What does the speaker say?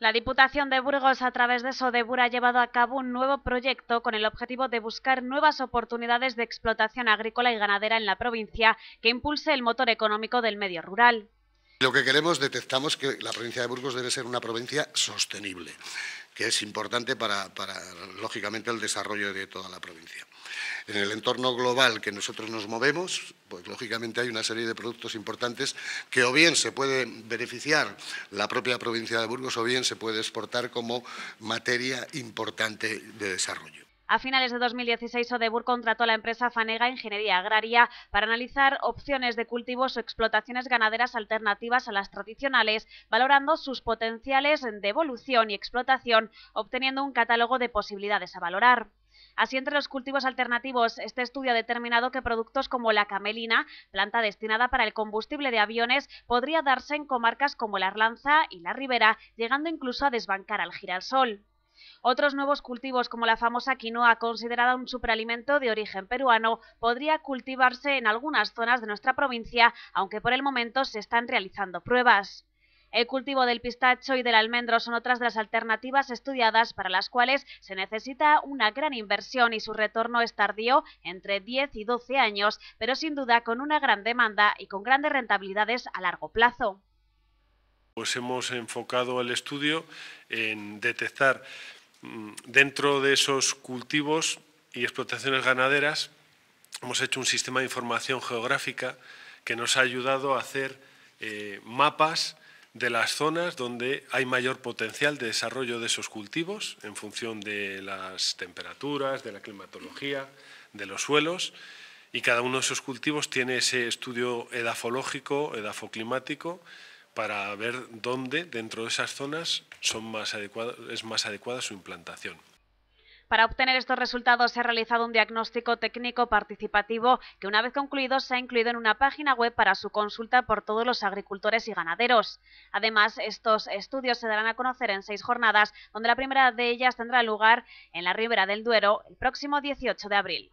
La Diputación de Burgos, a través de Sodebur, ha llevado a cabo un nuevo proyecto con el objetivo de buscar nuevas oportunidades de explotación agrícola y ganadera en la provincia que impulse el motor económico del medio rural. Lo que queremos, detectamos que la provincia de Burgos debe ser una provincia sostenible que es importante para, para, lógicamente, el desarrollo de toda la provincia. En el entorno global que nosotros nos movemos, pues lógicamente hay una serie de productos importantes que o bien se puede beneficiar la propia provincia de Burgos o bien se puede exportar como materia importante de desarrollo. A finales de 2016, Odebur contrató a la empresa Fanega Ingeniería Agraria para analizar opciones de cultivos o explotaciones ganaderas alternativas a las tradicionales, valorando sus potenciales de evolución y explotación, obteniendo un catálogo de posibilidades a valorar. Así, entre los cultivos alternativos, este estudio ha determinado que productos como la camelina, planta destinada para el combustible de aviones, podría darse en comarcas como la Arlanza y la Ribera, llegando incluso a desbancar al girasol. Otros nuevos cultivos, como la famosa quinoa, considerada un superalimento de origen peruano, podría cultivarse en algunas zonas de nuestra provincia, aunque por el momento se están realizando pruebas. El cultivo del pistacho y del almendro son otras de las alternativas estudiadas para las cuales se necesita una gran inversión y su retorno es tardío, entre 10 y 12 años, pero sin duda con una gran demanda y con grandes rentabilidades a largo plazo. Pues hemos enfocado el estudio en detectar mm, dentro de esos cultivos y explotaciones ganaderas, hemos hecho un sistema de información geográfica que nos ha ayudado a hacer eh, mapas de las zonas donde hay mayor potencial de desarrollo de esos cultivos en función de las temperaturas, de la climatología, de los suelos y cada uno de esos cultivos tiene ese estudio edafológico, edafoclimático, para ver dónde dentro de esas zonas son más es más adecuada su implantación. Para obtener estos resultados se ha realizado un diagnóstico técnico participativo que una vez concluido se ha incluido en una página web para su consulta por todos los agricultores y ganaderos. Además, estos estudios se darán a conocer en seis jornadas, donde la primera de ellas tendrá lugar en la Ribera del Duero el próximo 18 de abril.